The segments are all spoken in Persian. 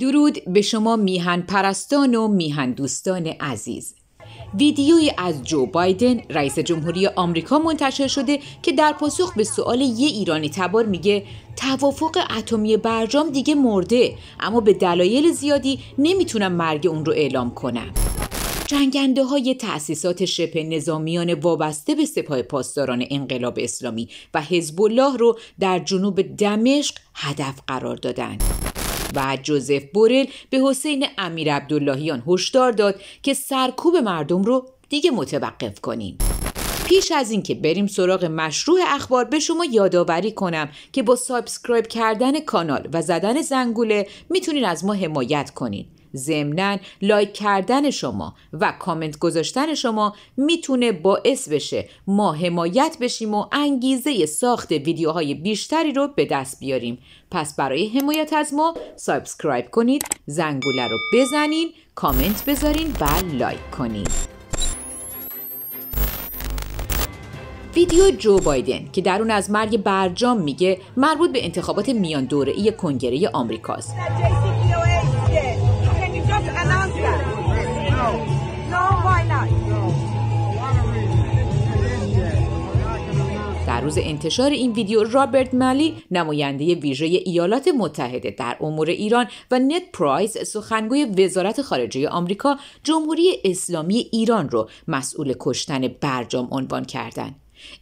درود به شما میهن پرستان و میهن دوستان عزیز ویدیویی از جو بایدن رئیس جمهوری آمریکا منتشر شده که در پاسخ به سوال یه ایرانی تبار میگه توافق اتمی برجام دیگه مرده اما به دلایل زیادی نمیتونم مرگ اون رو اعلام کنم جنگنده های تأسیسات شبه نظامیان وابسته به سپاه پاسداران انقلاب اسلامی و حزب الله رو در جنوب دمشق هدف قرار دادند. و جوزف بورل به حسین امیر عبداللهیان هشدار داد که سرکوب مردم رو دیگه متوقف کنیم. پیش از اینکه بریم سراغ مشروع اخبار به شما یادآوری کنم که با سابسکرایب کردن کانال و زدن زنگوله میتونین از ما حمایت کنین ضمنا لایک کردن شما و کامنت گذاشتن شما میتونه باعث بشه ما حمایت بشیم و انگیزه ساخت ویدیوهای بیشتری رو به دست بیاریم پس برای حمایت از ما سابسکرایب کنید زنگوله رو بزنین کامنت بذارین و لایک کنید. ویدیو جو بایدن که در اون از مرگ برجام میگه مربوط به انتخابات میان دوره ای کنگره آمریکاست. روز انتشار این ویدیو رابرت مالی نماینده ویژه ایالات متحده در امور ایران و نت پرایس سخنگوی وزارت خارجه آمریکا جمهوری اسلامی ایران رو مسئول کشتن برجام عنوان کردند.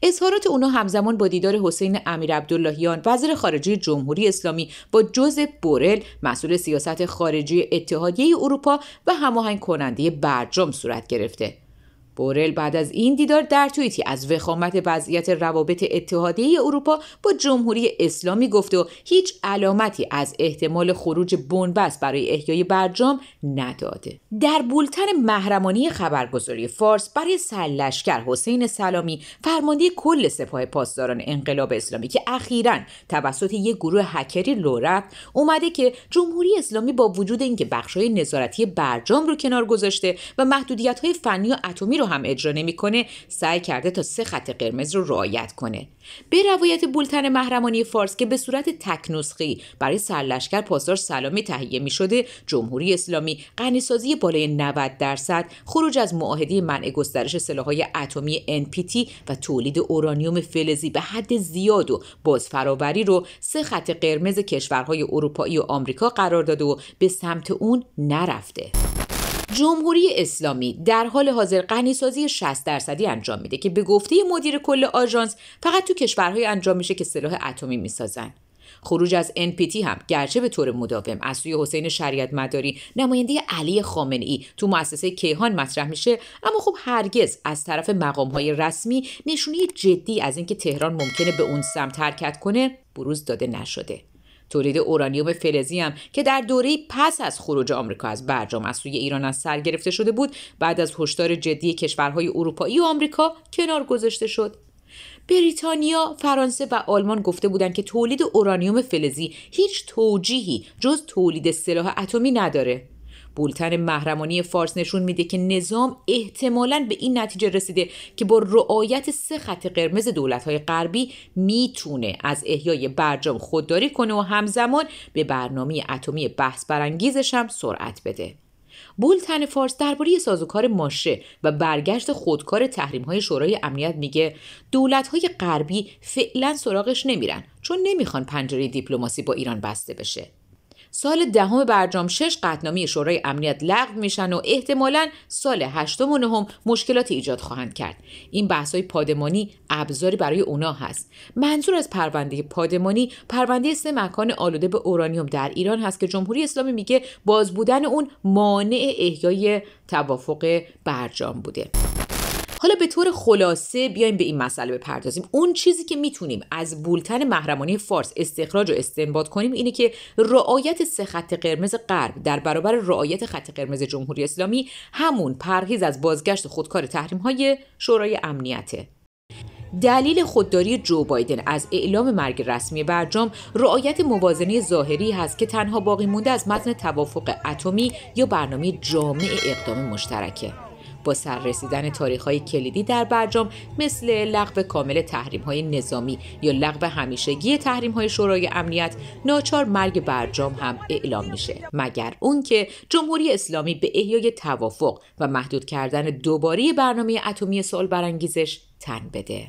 اظهارات اونا همزمان با دیدار حسین امیر عبداللهیان وزیر خارجه جمهوری اسلامی با جوزف بورل مسئول سیاست خارجی اتحادیه اروپا و هماهنگ کننده برجام صورت گرفته بورل بعد از این دیدار در تویتی از وخامت وضعیت روابط اتحادیه اروپا با جمهوری اسلامی گفت و هیچ علامتی از احتمال خروج بنبست برای احیای برجام نداده در بولتن محرمانی خبرگزاری فارس برای سرلشکر حسین سلامی فرمانده کل سپاه پاسداران انقلاب اسلامی که اخیرا توسط یک گروه هکری لو رفت اومده که جمهوری اسلامی با وجود اینکه بخشهای نظارتی برجام رو کنار گذاشته و محدودیت‌های فنی و اتمی رو هم اجرا نمیکنه سعی کرده تا سه خط قرمز رو رعایت کنه به روایت بولتن محرمانی فارس که به صورت تکنسخی برای سرلشکر پاسدار سلامی تهیه می شده جمهوری اسلامی قنیسازی بالای 90 درصد خروج از معاهده منع گسترش سلاحهای اتمی NPT و تولید اورانیوم فلزی به حد زیاد و بازفراوری رو سه خط قرمز کشورهای اروپایی و آمریکا قرار داده و به سمت اون نرفته جمهوری اسلامی در حال حاضر غنی سازی 60 درصدی انجام میده که به گفته مدیر کل آژانس فقط تو کشورهای انجام میشه که سلاح اتمی میسازن خروج از NPT هم گرچه به طور مداوم از سوی حسین شریعت مداری نماینده علی خامنه ای تو مؤسسه کیهان مطرح میشه اما خب هرگز از طرف مقام های رسمی نشونه جدی از اینکه تهران ممکنه به اون سمت حرکت کنه بروز داده نشده تولید اورانیوم فلزی هم که در دوره پس از خروج آمریکا از برجام از سوی ایران از سر گرفته شده بود بعد از هشدار جدی کشورهای اروپایی و آمریکا کنار گذاشته شد بریتانیا، فرانسه و آلمان گفته بودند که تولید اورانیوم فلزی هیچ توجیهی جز تولید سلاح اتمی نداره. بولتن محرمانی فارس نشون میده که نظام احتمالا به این نتیجه رسیده که با رعایت سه خط قرمز های غربی میتونه از احیای برجام خودداری کنه و همزمان به برنامه اتمی بحث برانگیزش هم سرعت بده. بولتن فارس درباره سازوکار ماشه و برگشت خودکار تحریم های شورای امنیت میگه دولت های غربی فعلا سراغش نمیرن چون نمیخوان پنجره دیپلماسی با ایران بسته بشه سال دهم برجام شش قدنامی شورای امنیت لغو میشن و احتمالا سال هشتم و نهم مشکلات ایجاد خواهند کرد این های پادمانی ابزاری برای اونا هست منظور از پرونده پادمانی پرونده سه مکان آلوده به اورانیوم در ایران هست که جمهوری اسلامی میگه باز بودن اون مانع احیای توافق برجام بوده حالا به طور خلاصه بیایم به این مسئله بپردازیم اون چیزی که میتونیم از بولتن محرمانی فارس استخراج و استنباط کنیم اینه که رعایت سه خط قرمز غرب در برابر رعایت خط قرمز جمهوری اسلامی همون پرهیز از بازگشت خودکار تحریم های شورای امنیته دلیل خودداری جو بایدن از اعلام مرگ رسمی برجام رعایت موازنه ظاهری هست که تنها باقی مونده از متن توافق اتمی یا برنامه جامع اقدام مشترکه با سررسیدن های کلیدی در برجام مثل لغو کامل های نظامی یا لغو همیشگی های شورای امنیت ناچار مرگ برجام هم اعلام میشه مگر اون که جمهوری اسلامی به احیای توافق و محدود کردن دوباره برنامه اتمی سال برانگیزش تن بده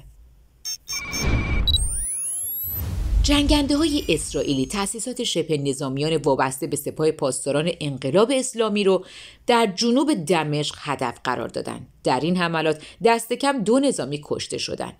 جنگنده های اسرائیلی تأسیسات شبه نظامیان وابسته به سپاه پاسداران انقلاب اسلامی رو در جنوب دمشق هدف قرار دادند. در این حملات دست کم دو نظامی کشته شدند.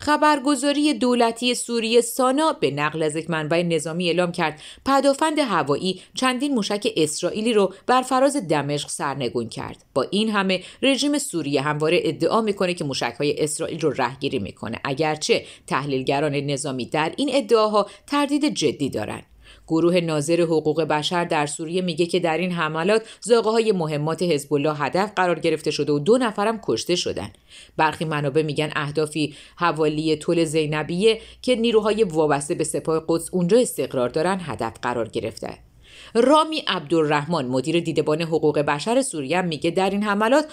خبرگزاری دولتی سوریه سانا به نقل از یک منبع نظامی اعلام کرد پدافند هوایی چندین موشک اسرائیلی رو بر فراز دمشق سرنگون کرد با این همه رژیم سوریه همواره ادعا میکنه که های اسرائیل رو رهگیری میکنه اگرچه تحلیلگران نظامی در این ادعاها تردید جدی دارند گروه ناظر حقوق بشر در سوریه میگه که در این حملات زاغه های مهمات حزب الله هدف قرار گرفته شده و دو نفرم کشته شدن برخی منابع میگن اهدافی حوالی طول زینبیه که نیروهای وابسته به سپاه قدس اونجا استقرار دارن هدف قرار گرفته رامی عبدالرحمن مدیر دیدبان حقوق بشر سوریه میگه در این حملات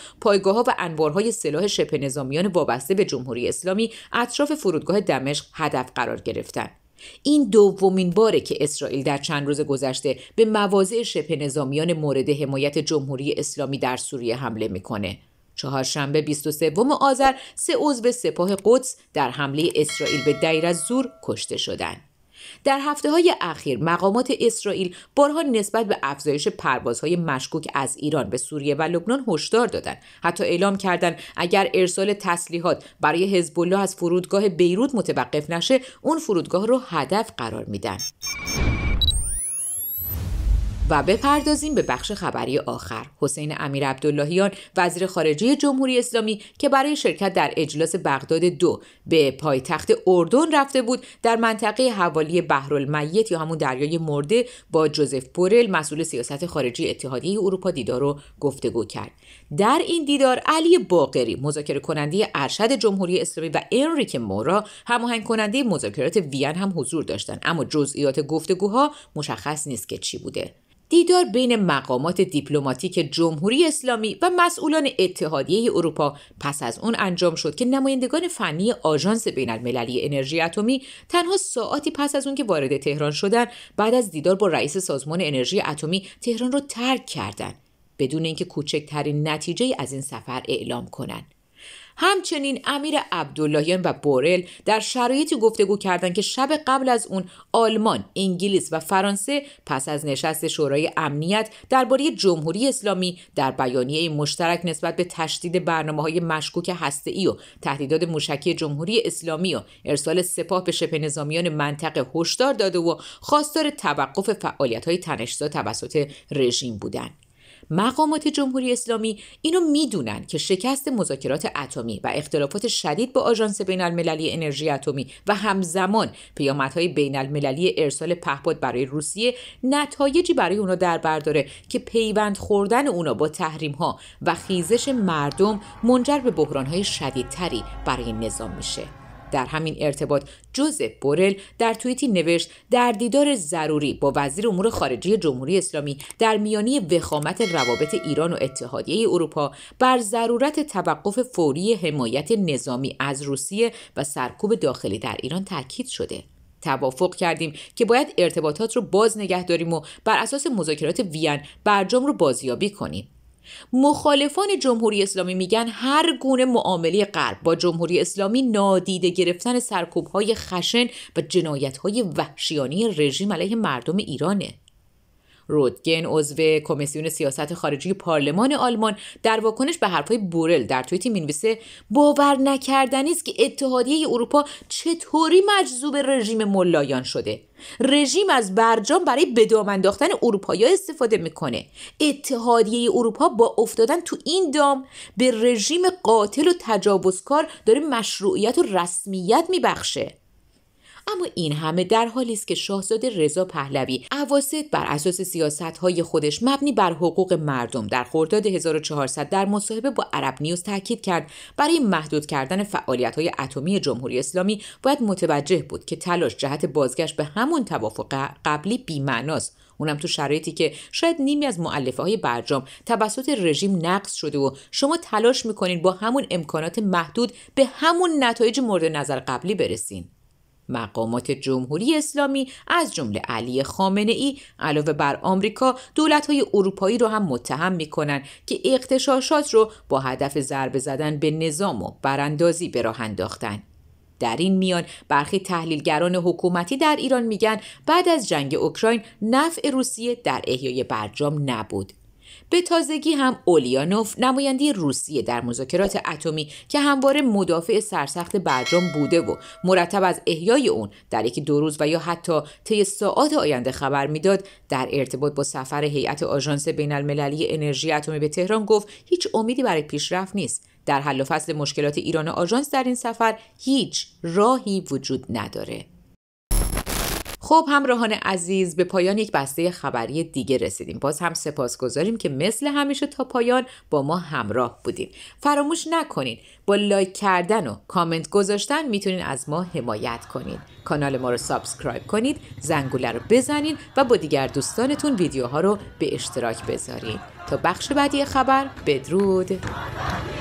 ها و انبارهای سلاح شبه نظامیان وابسته به جمهوری اسلامی اطراف فرودگاه دمشق هدف قرار گرفتن. این دومین باره که اسرائیل در چند روز گذشته به مواضع شبه نظامیان مورد حمایت جمهوری اسلامی در سوریه حمله میکنه. چهارشنبه 23 آذر سه عضو سپاه قدس در حمله اسرائیل به دیر از زور کشته شدند. در هفته های اخیر مقامات اسرائیل بارها نسبت به افزایش پروازهای مشکوک از ایران به سوریه و لبنان هشدار دادند حتی اعلام کردند اگر ارسال تسلیحات برای حزب از فرودگاه بیروت متوقف نشه اون فرودگاه رو هدف قرار میدن و بپردازیم به بخش خبری آخر حسین امیر عبداللهیان وزیر خارجه جمهوری اسلامی که برای شرکت در اجلاس بغداد دو به پایتخت اردن رفته بود در منطقه حوالی بحرالمیت یا همون دریای مرده با جوزف بورل مسئول سیاست خارجی اتحادیه اروپا دیدار رو گفتگو کرد در این دیدار علی باقری مذاکره کننده ارشد جمهوری اسلامی و انریک مورا هماهنگ کننده مذاکرات وین هم حضور داشتند اما جزئیات گفتگوها مشخص نیست که چی بوده دیدار بین مقامات دیپلماتیک جمهوری اسلامی و مسئولان اتحادیه اروپا پس از اون انجام شد که نمایندگان فنی آژانس بین المللی انرژی اتمی تنها ساعتی پس از اون که وارد تهران شدن بعد از دیدار با رئیس سازمان انرژی اتمی تهران را ترک کردند بدون اینکه کوچکترین نتیجه از این سفر اعلام کنند همچنین امیر عبداللهیان و بورل در شرایطی گفتگو کردند که شب قبل از اون آلمان، انگلیس و فرانسه پس از نشست شورای امنیت درباره جمهوری اسلامی در بیانیه مشترک نسبت به تشدید برنامه های مشکوک ای و تهدیدات موشکی جمهوری اسلامی و ارسال سپاه به شبه نظامیان منطقه هشدار داده و خواستار توقف فعالیت های تنشزا توسط رژیم بودند. مقامات جمهوری اسلامی اینو میدونن که شکست مذاکرات اتمی و اختلافات شدید با آژانس بین المللی انرژی اتمی و همزمان پیامدهای بین المللی ارسال پهپاد برای روسیه نتایجی برای اونا در برداره که پیوند خوردن اونا با تحریم ها و خیزش مردم منجر به بحران های شدیدتری برای نظام میشه در همین ارتباط جوزف بورل در توییتی نوشت در دیدار ضروری با وزیر امور خارجه جمهوری اسلامی در میانی وخامت روابط ایران و اتحادیه اروپا بر ضرورت توقف فوری حمایت نظامی از روسیه و سرکوب داخلی در ایران تاکید شده توافق کردیم که باید ارتباطات رو باز نگه داریم و بر اساس مذاکرات وین برجام رو بازیابی کنیم مخالفان جمهوری اسلامی میگن هر گونه معامله غرب با جمهوری اسلامی نادیده گرفتن سرکوب های خشن و جنایت های وحشیانه رژیم علیه مردم ایرانه رودگن عضو کمیسیون سیاست خارجی پارلمان آلمان در واکنش به حرفهای بورل در توییتی مینویسه باور نکردنی است که اتحادیه اروپا چطوری مجذوب رژیم ملایان شده رژیم از برجام برای بدام انداختن اروپایی استفاده میکنه اتحادیه اروپا با افتادن تو این دام به رژیم قاتل و تجاوزکار داره مشروعیت و رسمیت میبخشه اما این همه در حالی است که شاهزاده رضا پهلوی اواسط بر اساس های خودش مبنی بر حقوق مردم در خرداد 1400 در مصاحبه با عرب نیوز تاکید کرد برای محدود کردن های اتمی جمهوری اسلامی باید متوجه بود که تلاش جهت بازگشت به همون توافق قبلی بی‌معناست اونم تو شرایطی که شاید نیمی از معلفه های برجام توسط رژیم نقص شده و شما تلاش میکنین با همون امکانات محدود به همون نتایج مورد نظر قبلی برسین مقامات جمهوری اسلامی از جمله علی خامنه ای علاوه بر آمریکا دولت های اروپایی رو هم متهم میکنن که اقتشاشات رو با هدف ضربه زدن به نظام و براندازی به راه انداختن در این میان برخی تحلیلگران حکومتی در ایران میگن بعد از جنگ اوکراین نفع روسیه در احیای برجام نبود به تازگی هم اولیانوف نماینده روسیه در مذاکرات اتمی که همواره مدافع سرسخت برجام بوده و مرتب از احیای اون در یکی دو روز و یا حتی طی ساعات آینده خبر میداد در ارتباط با سفر هیئت آژانس بین المللی انرژی اتمی به تهران گفت هیچ امیدی برای پیشرفت نیست در حل و فصل مشکلات ایران و آژانس در این سفر هیچ راهی وجود نداره خب همراهان عزیز به پایان یک بسته خبری دیگه رسیدیم باز هم گذاریم که مثل همیشه تا پایان با ما همراه بودین فراموش نکنین با لایک کردن و کامنت گذاشتن میتونین از ما حمایت کنین کانال ما رو سابسکرایب کنید زنگوله رو بزنین و با دیگر دوستانتون ویدیوها رو به اشتراک بذارین تا بخش بعدی خبر بدرود